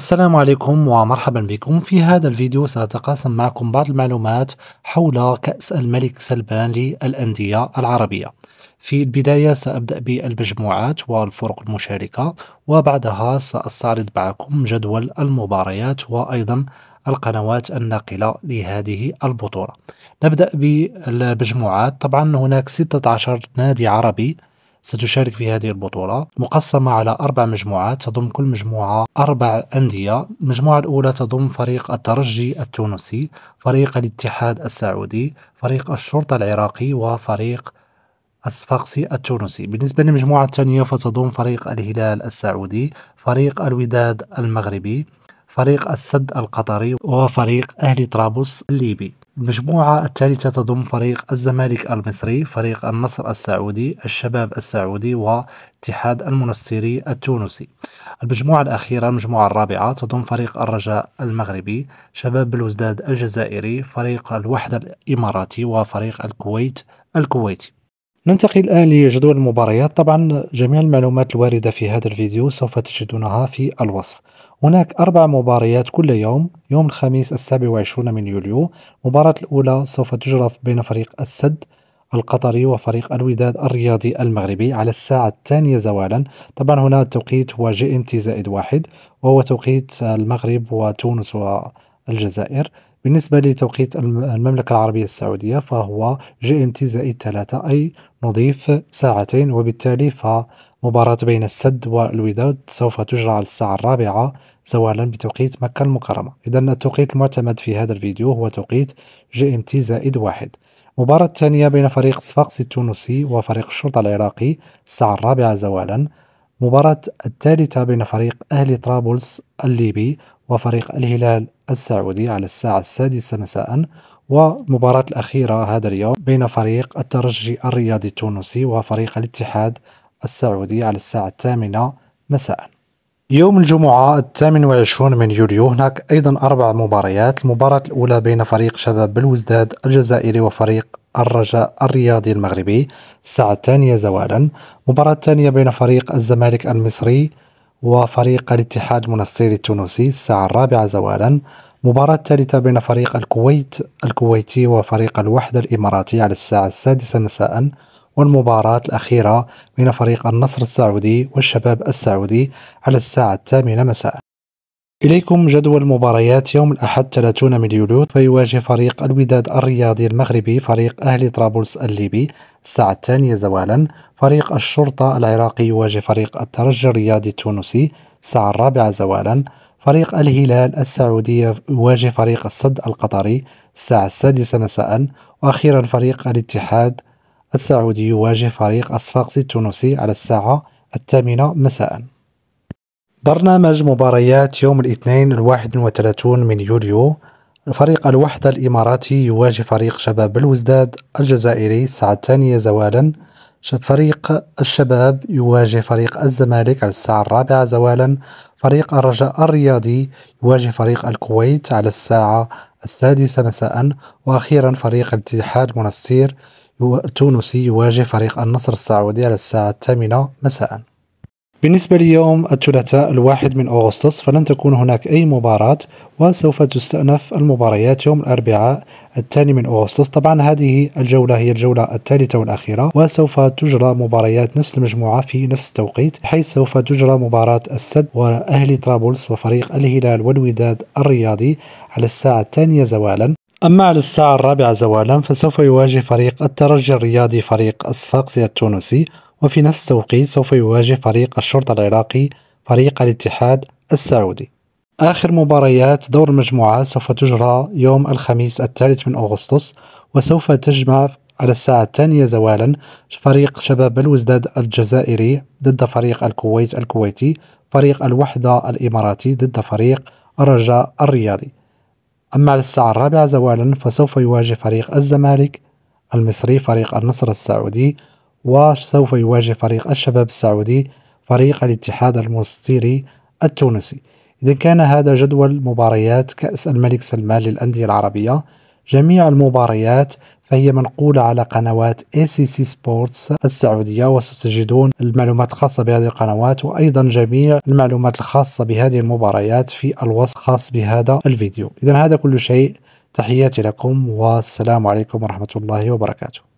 السلام عليكم ومرحبا بكم في هذا الفيديو سأتقاسم معكم بعض المعلومات حول كأس الملك سلمان للأندية العربية في البداية سأبدأ بالمجموعات والفرق المشاركة وبعدها سأستعرض معكم جدول المباريات وأيضا القنوات الناقلة لهذه البطولة نبدأ بالمجموعات طبعا هناك 16 نادي عربي ستشارك في هذه البطولة مقسمة على أربع مجموعات تضم كل مجموعة أربع أندية المجموعة الأولى تضم فريق الترجي التونسي فريق الاتحاد السعودي فريق الشرطة العراقي وفريق الصفاقسي التونسي بالنسبة للمجموعة الثانية فتضم فريق الهلال السعودي فريق الوداد المغربي فريق السد القطري وفريق أهلي طرابلس الليبي المجموعة الثالثة تضم فريق الزمالك المصري فريق النصر السعودي الشباب السعودي واتحاد المنستيري التونسي المجموعة الأخيرة المجموعة الرابعة تضم فريق الرجاء المغربي شباب بلوزداد الجزائري فريق الوحدة الإماراتي وفريق الكويت الكويتي ننتقل الآن لجدول المباريات طبعا جميع المعلومات الواردة في هذا الفيديو سوف تجدونها في الوصف هناك أربع مباريات كل يوم يوم الخميس السابع وعشرون من يوليو المباراة الأولى سوف تجرى بين فريق السد القطري وفريق الوداد الرياضي المغربي على الساعة الثانية زوالا طبعا هنا التوقيت هو جي ام تي زائد واحد وهو توقيت المغرب وتونس والجزائر بالنسبة لتوقيت المملكة العربية السعودية فهو جي ام تي زائد ثلاثة أي نضيف ساعتين وبالتالي فمباراة بين السد والوداد سوف تجرى على الساعة الرابعة زوالا بتوقيت مكة المكرمة إذا التوقيت المعتمد في هذا الفيديو هو توقيت جي ام تي زائد واحد مباراة ثانية بين فريق صفاقس التونسي وفريق الشرطة العراقي الساعة الرابعة زوالا مباراة الثالثة بين فريق أهلي طرابلس الليبي وفريق الهلال السعودي على الساعة السادسة مساء ومباراة الأخيرة هذا اليوم بين فريق الترجي الرياضي التونسي وفريق الاتحاد السعودي على الساعة الثامنة مساء يوم الجمعة الثامن والعشرون من يوليو هناك أيضا أربع مباريات المباراة الأولى بين فريق شباب بلوزداد الجزائري وفريق الرجاء الرياضي المغربي الساعة الثانية زوالا المباراة الثانية بين فريق الزمالك المصري وفريق الاتحاد المنصيري التونسي الساعة الرابعة زوالا مباراة ثالثة بين فريق الكويت الكويتي وفريق الوحدة الإماراتي على الساعة السادسة مساء والمباراة الأخيرة بين فريق النصر السعودي والشباب السعودي على الساعة الثامنة مساء إليكم جدول مباريات يوم الأحد 30 من يوليو فيواجه فريق الوداد الرياضي المغربي فريق أهلي طرابلس الليبي الساعة الثانية زوالا فريق الشرطة العراقي يواجه فريق الترجي الرياضي التونسي الساعة الرابعة زوالا فريق الهلال السعودي يواجه فريق الصد القطري الساعة السادسة مساء وأخيرا فريق الاتحاد السعودي يواجه فريق أصفاقس التونسي على الساعة الثامنة مساءً برنامج مباريات يوم الاثنين الواحد وثلاثون من يوليو فريق الوحدة الإماراتي يواجه فريق شباب الوزداد الجزائري الساعة الثانية زوالا فريق الشباب يواجه فريق الزمالك على الساعة الرابعة زوالا فريق الرجاء الرياضي يواجه فريق الكويت على الساعة السادسة مساء وأخيرا فريق الاتحاد منستير التونسي يواجه فريق النصر السعودي على الساعة الثامنة مساءً بالنسبة ليوم الثلاثاء الواحد من أغسطس فلن تكون هناك أي مباراة وسوف تستأنف المباريات يوم الأربعاء الثاني من أغسطس طبعا هذه الجولة هي الجولة الثالثة والأخيرة وسوف تجرى مباريات نفس المجموعة في نفس التوقيت حيث سوف تجرى مباراة السد وأهلي طرابلس وفريق الهلال والوداد الرياضي على الساعة الثانية زوالا أما على الساعة الرابعة زوالا فسوف يواجه فريق الترجي الرياضي فريق الصفاقسي التونسي وفي نفس التوقيت سوف يواجه فريق الشرطة العراقي فريق الاتحاد السعودي آخر مباريات دور المجموعات سوف تجرى يوم الخميس الثالث من أغسطس وسوف تجمع على الساعة الثانية زوالا فريق شباب الوزداد الجزائري ضد فريق الكويت الكويتي فريق الوحدة الإماراتي ضد فريق الرجاء الرياضي أما على الساعة الرابعة زوالا فسوف يواجه فريق الزمالك المصري فريق النصر السعودي وسوف يواجه فريق الشباب السعودي فريق الاتحاد المصيري التونسي إذا كان هذا جدول مباريات كأس الملك سلمان للأندية العربية جميع المباريات فهي منقولة على قنوات ACC سبورتس السعودية وستجدون المعلومات الخاصة بهذه القنوات وأيضا جميع المعلومات الخاصة بهذه المباريات في الوصف خاص بهذا الفيديو إذا هذا كل شيء تحياتي لكم والسلام عليكم ورحمة الله وبركاته